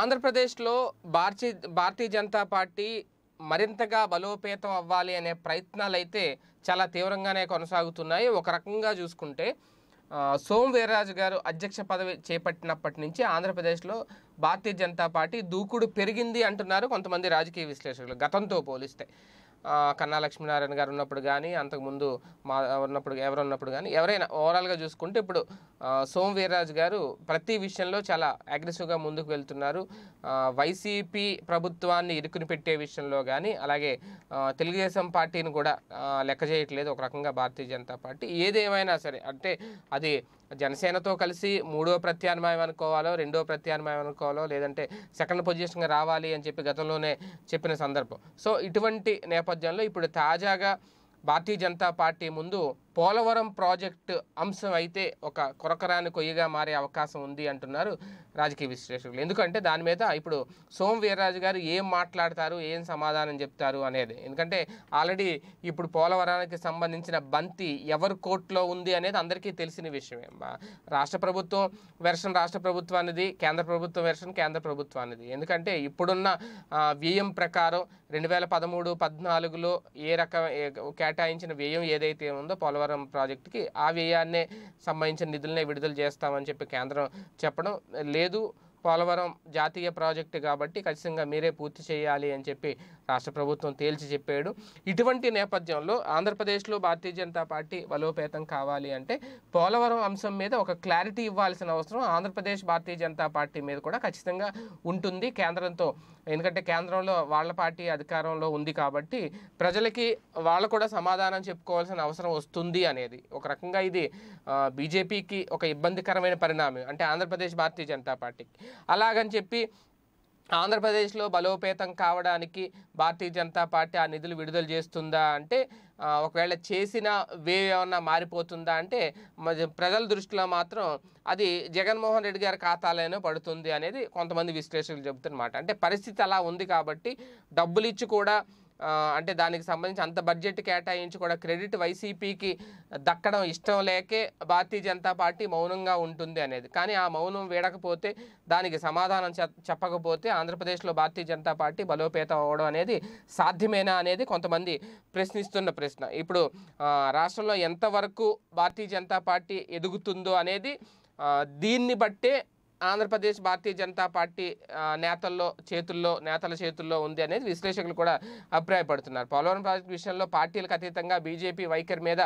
ఆంధ్రప్రదేశ్లో భారతీ భారతీయ జనతా పార్టీ మరింతగా బలోపేతం అవ్వాలి అనే ప్రయత్నాలు అయితే చాలా తీవ్రంగానే కొనసాగుతున్నాయి ఒక రకంగా చూసుకుంటే సోమ్ వీర్రాజు గారు అధ్యక్ష పదవి చేపట్టినప్పటి నుంచి ఆంధ్రప్రదేశ్లో భారతీయ జనతా పార్టీ దూకుడు పెరిగింది అంటున్నారు కొంతమంది రాజకీయ విశ్లేషకులు గతంతో పోలిస్తే కన్నా లక్ష్మీనారాయణ గారు ఉన్నప్పుడు కానీ అంతకుముందు మా ఉన్నప్పుడు ఎవరు ఉన్నప్పుడు కానీ ఎవరైనా ఓవరాల్గా చూసుకుంటే ఇప్పుడు సోమవీర్రాజు గారు ప్రతి విషయంలో చాలా అగ్రెసివ్గా ముందుకు వెళ్తున్నారు వైసీపీ ప్రభుత్వాన్ని ఇరుకుని పెట్టే విషయంలో కానీ అలాగే తెలుగుదేశం పార్టీని కూడా లెక్క చేయట్లేదు ఒక రకంగా భారతీయ జనతా పార్టీ ఏదేమైనా సరే అంటే అది జనసేనతో కలిసి మూడో ప్రత్యామ్నాయం అనుకోవాలో రెండో ప్రత్యామ్నాయం అనుకోవాలో లేదంటే సెకండ్ పొజిషన్గా రావాలి అని చెప్పి గతంలోనే చెప్పిన సందర్భం సో ఇటువంటి నేపథ్యంలో ఇప్పుడు తాజాగా భారతీయ జనతా పార్టీ ముందు పోలవరం ప్రాజెక్టు అంశం అయితే ఒక కొరకరాని కొయ్యగా మారే అవకాశం ఉంది అంటున్నారు రాజకీయ విశ్లేషకులు ఎందుకంటే దాని మీద ఇప్పుడు సోమ వీర్రాజు గారు ఏం మాట్లాడతారు ఏం సమాధానం చెప్తారు అనేది ఎందుకంటే ఆల్రెడీ ఇప్పుడు పోలవరానికి సంబంధించిన బంతి ఎవరి కోర్టులో ఉంది అనేది అందరికీ తెలిసిన విషయమే రాష్ట్ర ప్రభుత్వం వెర్షన్ రాష్ట్ర ప్రభుత్వానిది కేంద్ర ప్రభుత్వం వెర్షన్ కేంద్ర ప్రభుత్వానిది ఎందుకంటే ఇప్పుడున్న వ్యయం ప్రకారం రెండు వేల పదమూడు పద్నాలుగులో ఏ రకం కేటాయించిన వ్యయం ఏదైతే ఉందో పోలవరం పోలవరం ప్రాజెక్టుకి ఆ వ్యయాన్నే సంబంధించిన నిధులనే విడుదల చేస్తామని చెప్పి కేంద్రం చెప్పడం లేదు పోలవరం జాతీయ ప్రాజెక్టు కాబట్టి ఖచ్చితంగా మీరే పూర్తి చేయాలి అని చెప్పి రాష్ట్ర ప్రభుత్వం తేల్చి చెప్పాడు ఇటువంటి నేపథ్యంలో ఆంధ్రప్రదేశ్లో భారతీయ జనతా పార్టీ బలోపేతం కావాలి అంటే పోలవరం అంశం మీద ఒక క్లారిటీ ఇవ్వాల్సిన అవసరం ఆంధ్రప్రదేశ్ భారతీయ జనతా పార్టీ మీద కూడా ఖచ్చితంగా ఉంటుంది కేంద్రంతో ఎందుకంటే కేంద్రంలో వాళ్ళ పార్టీ అధికారంలో ఉంది కాబట్టి ప్రజలకి వాళ్ళు కూడా సమాధానం చెప్పుకోవాల్సిన అవసరం వస్తుంది అనేది ఒక రకంగా ఇది బీజేపీకి ఒక ఇబ్బందికరమైన పరిణామం అంటే ఆంధ్రప్రదేశ్ భారతీయ జనతా పార్టీకి అలాగని చెప్పి ఆంధ్రప్రదేశ్లో బలోపేతం కావడానికి భారతీయ జనతా పార్టీ ఆ నిధులు విడుదల చేస్తుందా అంటే ఒకవేళ చేసిన వే ఏమన్నా మారిపోతుందా అంటే ప్రజల దృష్టిలో మాత్రం అది జగన్మోహన్ రెడ్డి గారి ఖాతాలోనే పడుతుంది అనేది కొంతమంది విశ్లేషకులు చెబుతున్నమాట అంటే పరిస్థితి అలా ఉంది కాబట్టి డబ్బులు ఇచ్చి కూడా అంటే దానికి సంబంధించి అంత బడ్జెట్ కేటాయించి కూడా క్రెడిట్ వైసీపీకి దక్కడం ఇష్టం లేకే భారతీయ జనతా పార్టీ మౌనంగా ఉంటుంది అనేది కానీ ఆ మౌనం వీడకపోతే దానికి సమాధానం చెప్పకపోతే ఆంధ్రప్రదేశ్లో భారతీయ జనతా పార్టీ బలోపేతం అవ్వడం అనేది సాధ్యమేనా అనేది కొంతమంది ప్రశ్నిస్తున్న ప్రశ్న ఇప్పుడు రాష్ట్రంలో ఎంతవరకు భారతీయ జనతా పార్టీ ఎదుగుతుందో అనేది దీన్ని బట్టే ఆంధ్రప్రదేశ్ భారతీయ జనతా పార్టీ నేతల్లో చేతుల్లో నేతల చేతుల్లో ఉంది అనేది విశ్లేషకులు కూడా అభిప్రాయపడుతున్నారు పోలవరం ప్రాజెక్టు విషయంలో పార్టీలకు అతీతంగా బీజేపీ వైఖరి మీద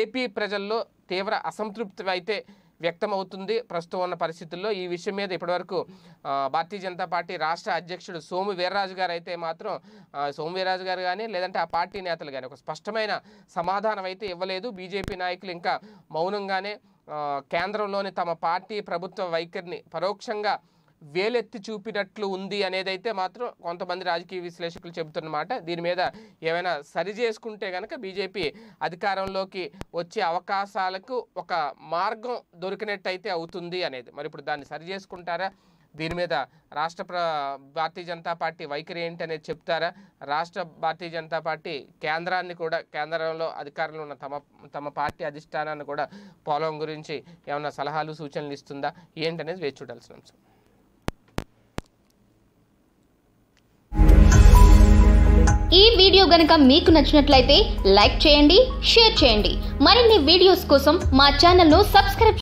ఏపీ ప్రజల్లో తీవ్ర అసంతృప్తి అయితే వ్యక్తమవుతుంది ప్రస్తుతం ఉన్న పరిస్థితుల్లో ఈ విషయం మీద ఇప్పటివరకు భారతీయ జనతా పార్టీ రాష్ట్ర అధ్యక్షుడు సోము వీర్రాజు గారు అయితే మాత్రం సోము వీర్రాజు గారు కానీ లేదంటే ఆ పార్టీ నేతలు కానీ ఒక స్పష్టమైన సమాధానం అయితే ఇవ్వలేదు బీజేపీ నాయకులు ఇంకా మౌనంగానే కేంద్రంలోని తమ పార్టీ ప్రభుత్వ వైఖరిని పరోక్షంగా వేలెత్తి చూపినట్లు ఉంది అనేదైతే మాత్రం కొంతమంది రాజకీయ విశ్లేషకులు చెబుతున్నమాట దీని మీద ఏమైనా సరి చేసుకుంటే కనుక బీజేపీ అధికారంలోకి వచ్చే అవకాశాలకు ఒక మార్గం దొరికినట్టయితే అవుతుంది అనేది మరి ఇప్పుడు దాన్ని సరి చేసుకుంటారా దీని మీద రాష్ట్ర భారతీయ జనతా పార్టీ వైఖరి ఏంటి అనేది చెప్తారా రాష్ట్ర భారతీయ జనతా పార్టీ కేంద్రాన్ని కూడా కేంద్రంలో అధికారంలో ఉన్న తమ తమ పార్టీ అధిష్టానాన్ని కూడా పోలవం గురించి ఏమైనా సలహాలు సూచనలు ఇస్తుందా ఏంటనేది వేచి చూడాల్సిన అంశం ఈ వీడియో గనక మీకు నచ్చినట్లయితే లైక్ చేయండి షేర్ చేయండి మరిన్ని వీడియోస్ కోసం మా ఛానల్ను సబ్స్క్రైబ్